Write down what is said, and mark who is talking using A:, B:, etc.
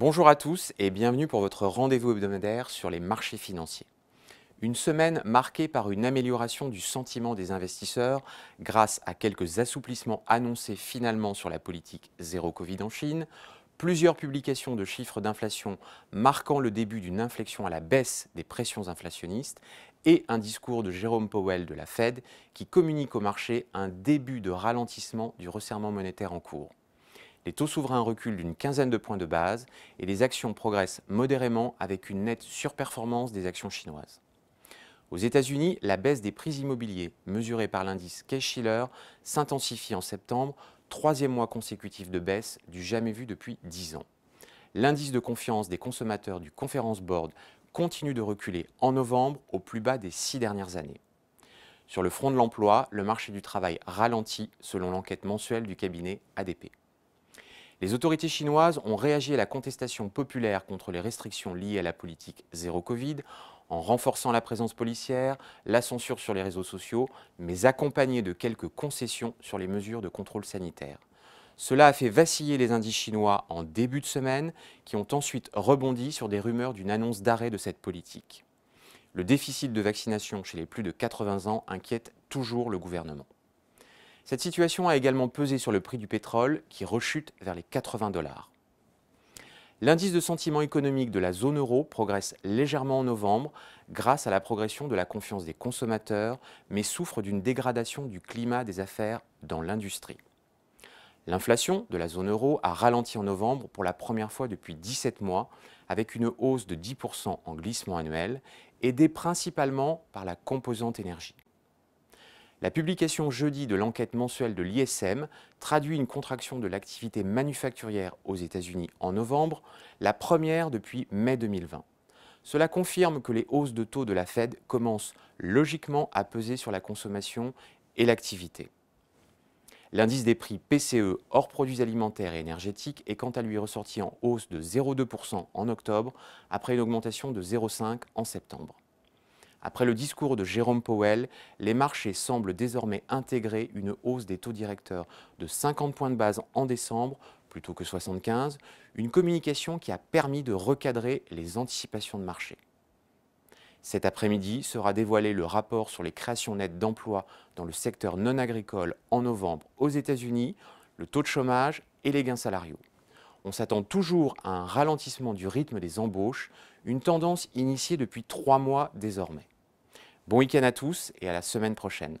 A: Bonjour à tous et bienvenue pour votre rendez-vous hebdomadaire sur les marchés financiers. Une semaine marquée par une amélioration du sentiment des investisseurs grâce à quelques assouplissements annoncés finalement sur la politique zéro Covid en Chine, plusieurs publications de chiffres d'inflation marquant le début d'une inflexion à la baisse des pressions inflationnistes et un discours de Jérôme Powell de la Fed qui communique au marché un début de ralentissement du resserrement monétaire en cours. Les taux souverains reculent d'une quinzaine de points de base et les actions progressent modérément avec une nette surperformance des actions chinoises. Aux États-Unis, la baisse des prix immobiliers, mesurée par l'indice Case-Shiller, s'intensifie en septembre, troisième mois consécutif de baisse du jamais vu depuis dix ans. L'indice de confiance des consommateurs du Conference Board continue de reculer en novembre au plus bas des six dernières années. Sur le front de l'emploi, le marché du travail ralentit selon l'enquête mensuelle du cabinet ADP. Les autorités chinoises ont réagi à la contestation populaire contre les restrictions liées à la politique zéro Covid en renforçant la présence policière, la censure sur les réseaux sociaux, mais accompagnée de quelques concessions sur les mesures de contrôle sanitaire. Cela a fait vaciller les indices chinois en début de semaine, qui ont ensuite rebondi sur des rumeurs d'une annonce d'arrêt de cette politique. Le déficit de vaccination chez les plus de 80 ans inquiète toujours le gouvernement. Cette situation a également pesé sur le prix du pétrole qui rechute vers les 80 dollars. L'indice de sentiment économique de la zone euro progresse légèrement en novembre grâce à la progression de la confiance des consommateurs, mais souffre d'une dégradation du climat des affaires dans l'industrie. L'inflation de la zone euro a ralenti en novembre pour la première fois depuis 17 mois, avec une hausse de 10% en glissement annuel, aidée principalement par la composante énergie. La publication jeudi de l'enquête mensuelle de l'ISM traduit une contraction de l'activité manufacturière aux États-Unis en novembre, la première depuis mai 2020. Cela confirme que les hausses de taux de la Fed commencent logiquement à peser sur la consommation et l'activité. L'indice des prix PCE hors produits alimentaires et énergétiques est quant à lui ressorti en hausse de 0,2% en octobre, après une augmentation de 0,5% en septembre. Après le discours de Jérôme Powell, les marchés semblent désormais intégrer une hausse des taux directeurs de 50 points de base en décembre plutôt que 75, une communication qui a permis de recadrer les anticipations de marché. Cet après-midi sera dévoilé le rapport sur les créations nettes d'emplois dans le secteur non agricole en novembre aux États-Unis, le taux de chômage et les gains salariaux. On s'attend toujours à un ralentissement du rythme des embauches, une tendance initiée depuis trois mois désormais. Bon week-end à tous et à la semaine prochaine.